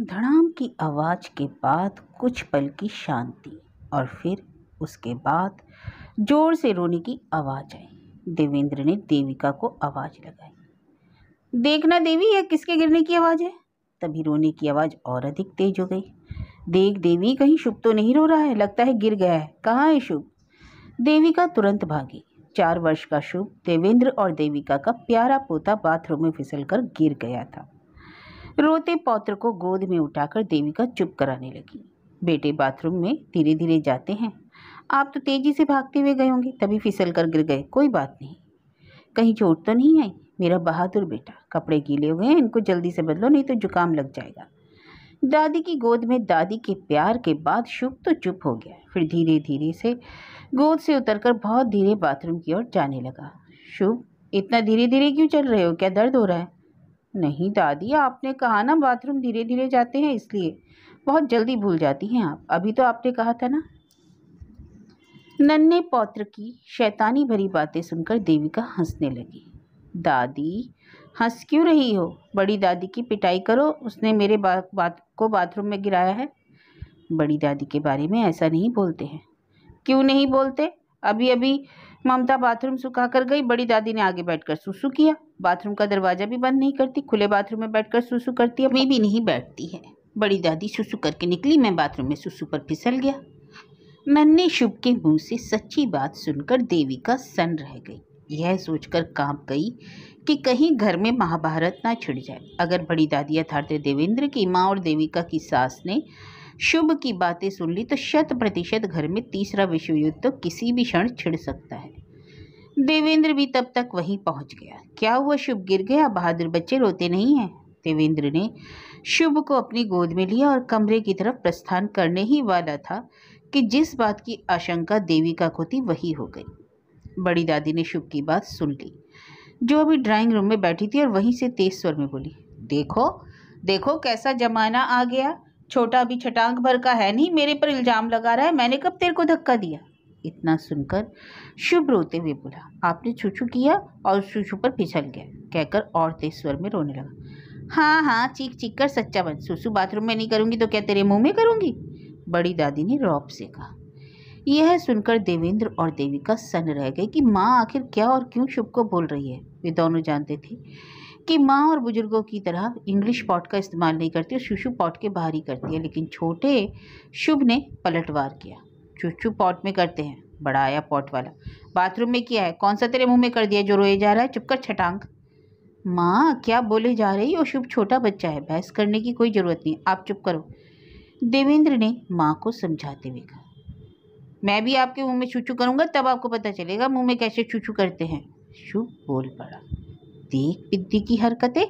धड़ाम की आवाज़ के बाद कुछ पल की शांति और फिर उसके बाद जोर से रोने की आवाज़ आई देवेंद्र ने देविका को आवाज़ लगाई देखना देवी यह किसके गिरने की आवाज़ है तभी रोने की आवाज़ और अधिक तेज हो गई देख देवी कहीं शुभ तो नहीं रो रहा है लगता है गिर गया है कहाँ है शुभ देविका तुरंत भागी चार वर्ष का शुभ देवेंद्र और देविका का प्यारा पोता बाथरूम में फिसल कर गिर गया था रोते पौत्र को गोद में उठाकर देविका चुप कराने लगी बेटे बाथरूम में धीरे धीरे जाते हैं आप तो तेज़ी से भागते हुए गए होंगे तभी फिसल कर गिर गए कोई बात नहीं कहीं चोट तो नहीं आई मेरा बहादुर बेटा कपड़े गीले हुए हैं इनको जल्दी से बदलो नहीं तो जुकाम लग जाएगा दादी की गोद में दादी के प्यार के बाद शुभ तो चुप हो गया फिर धीरे धीरे से गोद से उतरकर बहुत धीरे बाथरूम की ओर जाने लगा शुभ इतना धीरे धीरे क्यों चल रहे हो क्या दर्द हो रहा है नहीं दादी आपने कहा ना बाथरूम धीरे धीरे जाते हैं इसलिए बहुत जल्दी भूल जाती हैं आप अभी तो आपने कहा था ना नन्हे पौत्र की शैतानी भरी बातें सुनकर देविका हंसने लगी दादी हंस क्यों रही हो बड़ी दादी की पिटाई करो उसने मेरे बा, बात को बाथरूम में गिराया है बड़ी दादी के बारे में ऐसा नहीं बोलते हैं क्यों नहीं बोलते अभी अभी ममता बाथरूम सुखा कर गई बड़ी दादी ने आगे बैठकर सुसु किया बाथरूम का दरवाज़ा भी बंद नहीं करती खुले बाथरूम में बैठकर सुसु करती है मैं भी नहीं बैठती है बड़ी दादी सुसु करके निकली मैं बाथरूम में सुसु पर फिसल गया नन्हे शुभ के मुँह से सच्ची बात सुनकर देविका सन रह गई यह सोचकर कांप गई कि कहीं घर में महाभारत ना छिड़ जाए अगर बड़ी दादी यथार्थ देवेंद्र की माँ और देविका की सास ने शुभ की बातें सुन ली तो शत प्रतिशत घर में तीसरा विश्व युद्ध तो किसी भी क्षण छिड़ सकता है देवेंद्र भी तब तक वहीं पहुंच गया क्या हुआ शुभ गिर गया बहादुर बच्चे रोते नहीं हैं देवेंद्र ने शुभ को अपनी गोद में लिया और कमरे की तरफ प्रस्थान करने ही वाला था कि जिस बात की आशंका देविका को थी वही हो गई बड़ी दादी ने शुभ की बात सुन ली जो अभी ड्राइंग रूम में बैठी थी और वहीं से तेज स्वर में बोली देखो देखो कैसा जमाना आ गया छोटा अभी छटांग भर का है नहीं मेरे पर इल्ज़ाम लगा रहा है मैंने कब तेरे को धक्का दिया इतना सुनकर शुभ रोते हुए बोला आपने छूछू किया और छूछू पर फिसल गया कहकर और तेज स्वर में रोने लगा हाँ हाँ चीख चीख कर सच्चा बन सुसु बाथरूम में नहीं करूँगी तो क्या तेरे मुंह में करूँगी बड़ी दादी ने रौब से कहा यह सुनकर देवेंद्र और देविका सन रह गए कि माँ आखिर क्या और क्यों शुभ को बोल रही है वे दोनों जानते थे कि माँ और बुजुर्गों की तरह इंग्लिश पॉट का इस्तेमाल नहीं करती और शुशु पॉट के बाहर ही करती है लेकिन छोटे शुभ ने पलटवार किया चूचू पॉट में करते हैं बड़ा आया पॉट वाला बाथरूम में किया है कौन सा तेरे मुंह में कर दिया जो रोए जा रहा है चुपकर छटांग माँ क्या बोले जा रही हो शुभ छोटा बच्चा है बहस करने की कोई ज़रूरत नहीं आप चुप करो देवेंद्र ने माँ को समझाते हुए कहा मैं भी आपके मुंह में चूचू करूँगा तब आपको पता चलेगा मुंह में कैसे चूचू करते हैं शुभ बोल पड़ा देख बिद्दी की हरकतें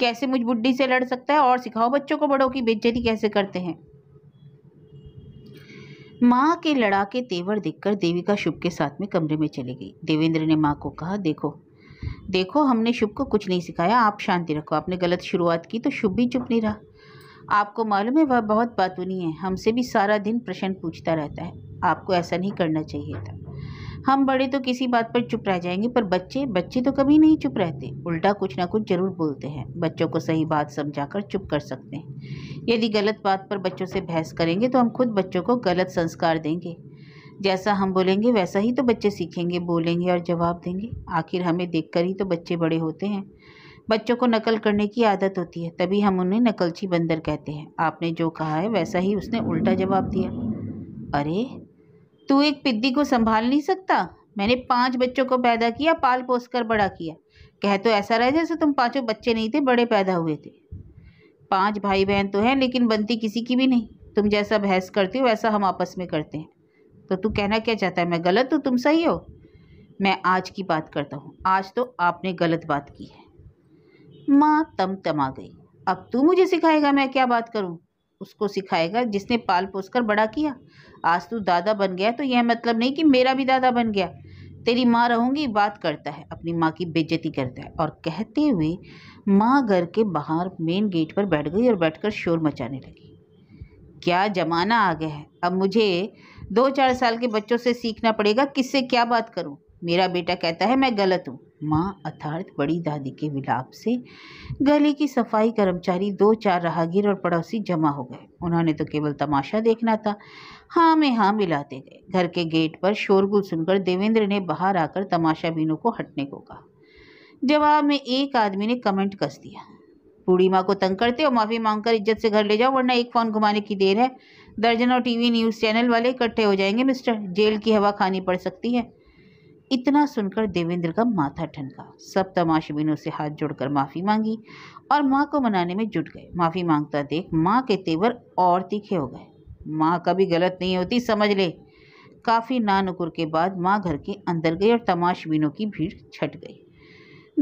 कैसे मुझ बुढ़ी से लड़ सकता है और सिखाओ बच्चों को बड़ों की बेज्जती कैसे करते हैं माँ के लड़ाके तेवर देखकर देविका शुभ के साथ में कमरे में चली गई देवेंद्र ने माँ को कहा देखो देखो हमने शुभ को कुछ नहीं सिखाया आप शांति रखो आपने गलत शुरुआत की तो शुभ भी चुप नहीं रहा आपको मालूम है वह बहुत बातूनी है हमसे भी सारा दिन प्रश्न पूछता रहता है आपको ऐसा नहीं करना चाहिए था हम बड़े तो किसी बात पर चुप रह जाएंगे पर बच्चे बच्चे तो कभी नहीं चुप रहते उल्टा कुछ ना कुछ जरूर बोलते हैं बच्चों को सही बात समझाकर चुप कर सकते हैं यदि गलत बात पर बच्चों से बहस करेंगे तो हम खुद बच्चों को गलत संस्कार देंगे जैसा हम बोलेंगे वैसा ही तो बच्चे सीखेंगे बोलेंगे और जवाब देंगे आखिर हमें देख ही तो बच्चे बड़े होते हैं बच्चों को नकल करने की आदत होती है तभी हम उन्हें नकलची बंदर कहते हैं आपने जो कहा है वैसा ही उसने उल्टा जवाब दिया अरे तू एक पिद्दी को संभाल नहीं सकता मैंने पांच बच्चों को पैदा किया पाल पोस कर बड़ा किया कह तो ऐसा रहे जैसे तुम पांचों बच्चे नहीं थे बड़े पैदा हुए थे पांच भाई बहन तो हैं लेकिन बनती किसी की भी नहीं तुम जैसा बहस करती हो वैसा हम आपस में करते हैं तो तू कहना क्या चाहता है मैं गलत हूँ तुम सही हो मैं आज की बात करता हूँ आज तो आपने गलत बात की है माँ तम तम आ गई अब तू मुझे सिखाएगा मैं क्या बात करूँ उसको सिखाएगा जिसने पाल पोस कर बड़ा किया आज तू दादा बन गया तो यह मतलब नहीं कि मेरा भी दादा बन गया तेरी माँ रहूँगी बात करता है अपनी माँ की बेज्जती करता है और कहते हुए माँ घर के बाहर मेन गेट पर बैठ गई और बैठकर शोर मचाने लगी क्या ज़माना आ गया है अब मुझे दो चार साल के बच्चों से सीखना पड़ेगा किससे क्या बात करूँ मेरा बेटा कहता है मैं गलत हूँ माँ अर्थार्थ बड़ी दादी के विलाप से गली की सफाई कर्मचारी दो चार राहगीर और पड़ोसी जमा हो गए उन्होंने तो केवल तमाशा देखना था हाँ में हाँ मिलाते गए घर के गेट पर शोरगुल सुनकर देवेंद्र ने बाहर आकर तमाशाबीनों को हटने को कहा जवाब में एक आदमी ने कमेंट कस दिया बूढ़ी माँ को तंग करते और माफ़ी मांगकर इज्जत से घर ले जाओ वरना एक फ़ोन घुमाने की देर है दर्जनों टीवी न्यूज़ चैनल वाले इकट्ठे हो जाएंगे मिस्टर जेल की हवा खानी पड़ सकती है इतना सुनकर देवेंद्र का माथा ठनका सब तमाशबीनों से हाथ जोड़कर माफ़ी मांगी और माँ को मनाने में जुट गए माफ़ी मांगता देख माँ के तेवर और तीखे हो गए माँ कभी गलत नहीं होती समझ ले काफ़ी नानुकुर के बाद माँ घर के अंदर गई और तमाशबीनों की भीड़ छट गई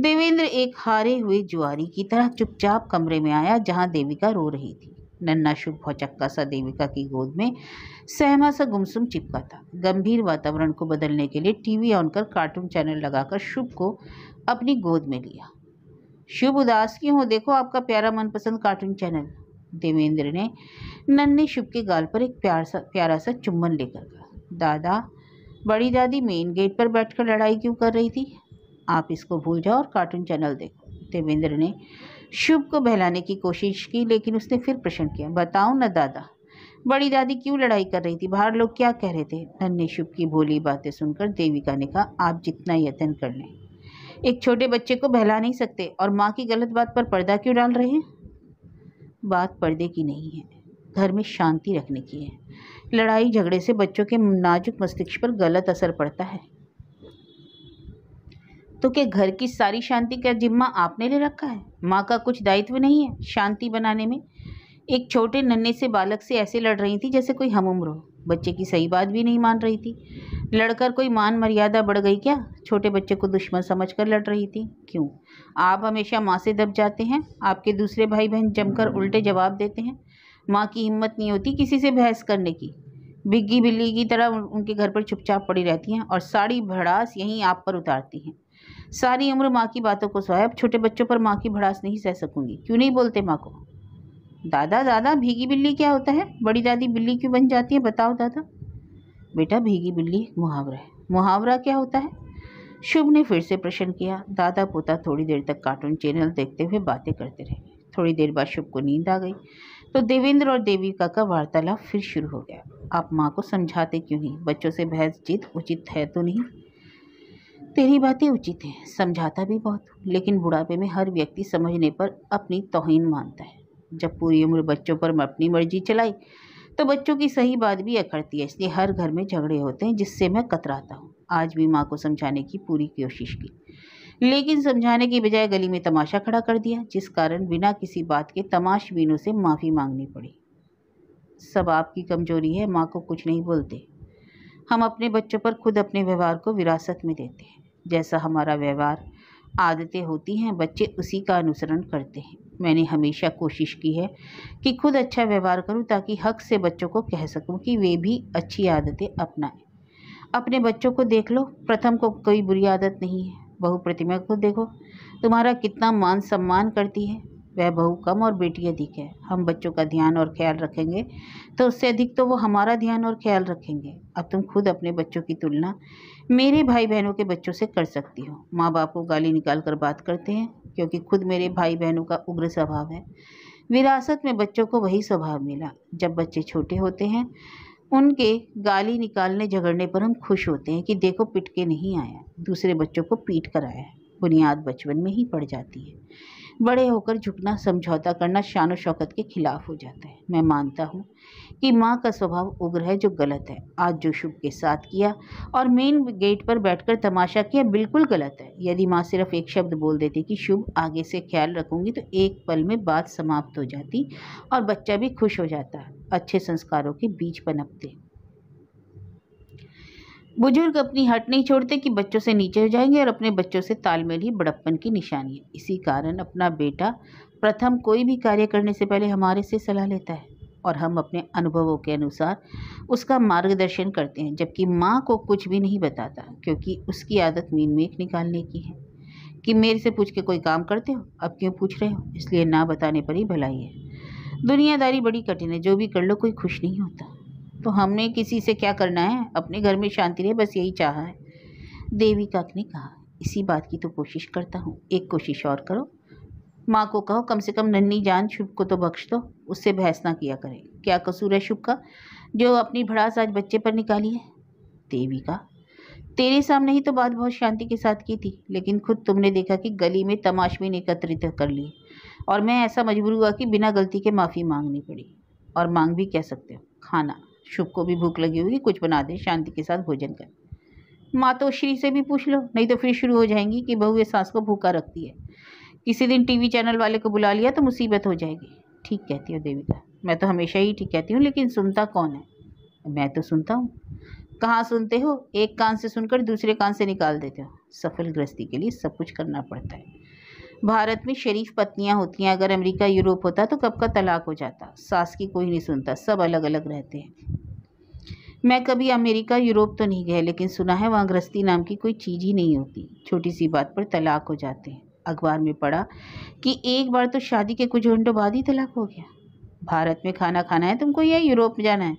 देवेंद्र एक हारे हुए जुआरी की तरह चुपचाप कमरे में आया जहाँ देविका रो रही थी नन्ना शुभ भौचक्का सा देविका की गोद में सहमा सा गुमसुम चिपका था गंभीर वातावरण को बदलने के लिए टीवी ऑन कर कार्टून चैनल लगाकर शुभ को अपनी गोद में लिया शुभ उदास क्यों हो देखो आपका प्यारा मनपसंद कार्टून चैनल देवेंद्र ने नन्ने शुभ के गाल पर एक प्यार सा प्यारा सा चुम्बन लेकर कहा दादा बड़ी दादी मेन गेट पर बैठकर लड़ाई क्यों कर रही थी आप इसको भूल जाओ और कार्टून चैनल देखो देवेंद्र ने शुभ को बहलाने की कोशिश की लेकिन उसने फिर प्रश्न किया बताओ न दादा बड़ी दादी क्यों लड़ाई कर रही थी बाहर लोग क्या कह रहे थे ने शुभ की भोली बातें सुनकर देविका ने कहा आप जितना यत्न कर लें एक छोटे बच्चे को बहला नहीं सकते और माँ की गलत बात पर पर्दा क्यों डाल रहे हैं बात पर्दे की नहीं है घर में शांति रखने की है लड़ाई झगड़े से बच्चों के नाजुक मस्तिष्क पर गलत असर पड़ता है तो क्या घर की सारी शांति का जिम्मा आपने ले रखा है माँ का कुछ दायित्व नहीं है शांति बनाने में एक छोटे नन्हे से बालक से ऐसे लड़ रही थी जैसे कोई हम उम्र हो बच्चे की सही बात भी नहीं मान रही थी लड़कर कोई मान मर्यादा बढ़ गई क्या छोटे बच्चे को दुश्मन समझकर लड़ रही थी क्यों आप हमेशा माँ से दब जाते हैं आपके दूसरे भाई बहन जमकर उल्टे जवाब देते हैं माँ की हिम्मत नहीं होती किसी से बहस करने की बिग्गी बिल्ली की तरह उनके घर पर चुपचाप पड़ी रहती हैं और साड़ी भड़ास यहीं आप पर उतारती हैं सारी उम्र माँ की बातों को सोया अब छोटे बच्चों पर माँ की भड़ास नहीं सह सकूंगी क्यों नहीं बोलते माँ को दादा दादा भीगी बिल्ली क्या होता है बड़ी दादी बिल्ली क्यों बन जाती है बताओ दादा बेटा भीगी बिल्ली एक मुहावरा है मुहावरा क्या होता है शुभ ने फिर से प्रश्न किया दादा पोता थोड़ी देर तक कार्टून चैनल देखते हुए बातें करते रहे थोड़ी देर बाद शुभ को नींद आ गई तो देवेंद्र और देविका का वार्तालाप फिर शुरू हो गया आप माँ को समझाते क्यों नहीं बच्चों से बहस जीत उचित है तो नहीं तेरी बातें उचित हैं समझाता भी बहुत लेकिन बुढ़ापे में हर व्यक्ति समझने पर अपनी तोहन मानता है जब पूरी उम्र बच्चों पर अपनी मर्जी चलाई तो बच्चों की सही बात भी अखड़ती है इसलिए हर घर में झगड़े होते हैं जिससे मैं कतराता हूँ आज भी माँ को समझाने की पूरी कोशिश की लेकिन समझाने की बजाय गली में तमाशा खड़ा कर दिया जिस कारण बिना किसी बात के तमाशबीनों से माफ़ी मांगनी पड़ी सब आपकी कमजोरी है माँ को कुछ नहीं बोलते हम अपने बच्चों पर खुद अपने व्यवहार को विरासत में देते हैं जैसा हमारा व्यवहार आदतें होती हैं बच्चे उसी का अनुसरण करते हैं मैंने हमेशा कोशिश की है कि खुद अच्छा व्यवहार करूं ताकि हक से बच्चों को कह सकूं कि वे भी अच्छी आदतें अपनाएं अपने बच्चों को देख लो प्रथम को कोई बुरी आदत नहीं है बहु प्रतिमा को देखो तुम्हारा कितना मान सम्मान करती है वह बहू कम और बेटी अधिक है हम बच्चों का ध्यान और ख्याल रखेंगे तो उससे अधिक तो वो हमारा ध्यान और ख्याल रखेंगे अब तुम खुद अपने बच्चों की तुलना मेरे भाई बहनों के बच्चों से कर सकती हो माँ बाप को गाली निकाल कर बात करते हैं क्योंकि खुद मेरे भाई बहनों का उग्र स्वभाव है विरासत में बच्चों को वही स्वभाव मिला जब बच्चे छोटे होते हैं उनके गाली निकालने झगड़ने पर हम खुश होते हैं कि देखो पिटके नहीं आया दूसरे बच्चों को पीट कर आया बुनियाद बचपन में ही पड़ जाती है बड़े होकर झुकना समझौता करना शान शौकत के खिलाफ हो जाता है मैं मानता हूँ कि माँ का स्वभाव उग्र है जो गलत है आज जो शुभ के साथ किया और मेन गेट पर बैठकर तमाशा किया बिल्कुल गलत है यदि माँ सिर्फ एक शब्द बोल देती कि शुभ आगे से ख्याल रखूँगी तो एक पल में बात समाप्त हो जाती और बच्चा भी खुश हो जाता अच्छे संस्कारों के बीच पनपते बुजुर्ग अपनी हट नहीं छोड़ते कि बच्चों से नीचे हो जाएंगे और अपने बच्चों से तालमेल ही बड़प्पन की निशानी है इसी कारण अपना बेटा प्रथम कोई भी कार्य करने से पहले हमारे से सलाह लेता है और हम अपने अनुभवों के अनुसार उसका मार्गदर्शन करते हैं जबकि माँ को कुछ भी नहीं बताता क्योंकि उसकी आदत मीन मेख निकालने की है कि मेरे से पूछ के कोई काम करते हो अब क्यों पूछ रहे हो इसलिए ना बताने पर ही भलाई है दुनियादारी बड़ी कठिन है जो भी कर लो कोई खुश नहीं होता तो हमने किसी से क्या करना है अपने घर में शांति रहे बस यही चाहा है देवी काक ने कहा इसी बात की तो कोशिश करता हूँ एक कोशिश और करो माँ को कहो कम से कम नन्नी जान शुभ को तो बख्श दो उससे बहस ना किया करें क्या कसूर है शुभ का जो अपनी भड़ास आज बच्चे पर निकाली है देवी का तेरे सामने ही तो बात बहुत शांति के साथ की थी लेकिन खुद तुमने देखा कि गली में तमाशबीन एकत्रित कर लिए और मैं ऐसा मजबूर हुआ कि बिना गलती के माफ़ी मांगनी पड़ी और मांग भी कह सकते हो खाना शुभ को भी भूख लगी होगी कुछ बना दे शांति के साथ भोजन कर मातोश्री से भी पूछ लो नहीं तो फिर शुरू हो जाएंगी कि बहू ये सास को भूखा रखती है किसी दिन टीवी चैनल वाले को बुला लिया तो मुसीबत हो जाएगी ठीक कहती हो देविका मैं तो हमेशा ही ठीक कहती हूँ लेकिन सुनता कौन है मैं तो सुनता हूँ कहाँ सुनते हो एक कान से सुनकर दूसरे कान से निकाल देते हो सफल गृहस्थी के लिए सब कुछ करना पड़ता है भारत में शरीफ पत्नियां होती हैं अगर अमेरिका यूरोप होता तो कब का तलाक हो जाता सास की कोई नहीं सुनता सब अलग अलग रहते हैं मैं कभी अमेरिका यूरोप तो नहीं गया लेकिन सुना है वहाँ गृहस्थी नाम की कोई चीज़ ही नहीं होती छोटी सी बात पर तलाक हो जाते हैं अखबार में पढ़ा कि एक बार तो शादी के कुछ घंटों बाद ही तलाक हो गया भारत में खाना खाना है तुमको या यूरोप जाना है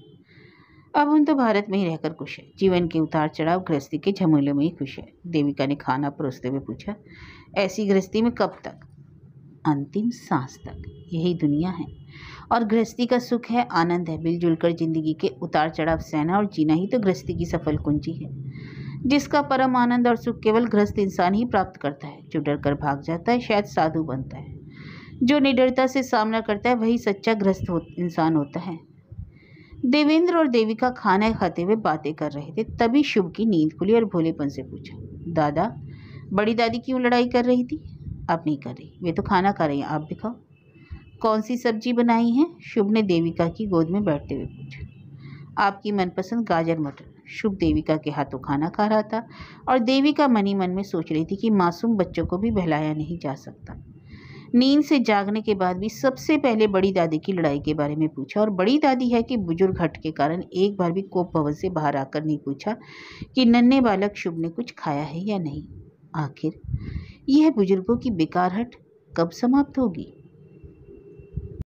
अब उन तो भारत में ही रहकर खुश है जीवन के उतार चढ़ाव गृहस्थी के झमेलों में ही खुश है देविका ने खाना परोसते हुए पूछा ऐसी गृहस्थी में कब तक अंतिम सांस तक यही दुनिया है और गृहस्थी का सुख है आनंद है मिलजुल कर जिंदगी के उतार चढ़ाव सहना और जीना ही तो गृहस्थी की सफल कुंजी है जिसका परम आनंद और सुख केवल ग्रस्त इंसान ही प्राप्त करता है जो डर कर भाग जाता है शायद साधु बनता है जो निडरता से सामना करता है वही सच्चा ग्रस्त हो, इंसान होता है देवेंद्र और देविका खाना खाते हुए बातें कर रहे थे तभी शुभ की नींद खुली और भोलेपन से पूछा दादा बड़ी दादी क्यों लड़ाई कर रही थी आप नहीं कर रही वे तो खाना खा रही हैं आप भी खाओ कौन सी सब्जी बनाई है शुभ ने देविका की गोद में बैठते हुए पूछा आपकी मनपसंद गाजर मटर शुभ देविका के हाथों खाना खा रहा था और देविका मनी मन में सोच रही थी कि मासूम बच्चों को भी बहलाया नहीं जा सकता नींद से जागने के बाद भी सबसे पहले बड़ी दादी की लड़ाई के बारे में पूछा और बड़ी दादी है कि बुजुर्ग हट के कारण एक बार भी कोप भवन से बाहर आकर नहीं पूछा कि नन्हे बालक शुभ ने कुछ खाया है या नहीं आखिर यह बुजुर्गों की बेकार हट कब समाप्त होगी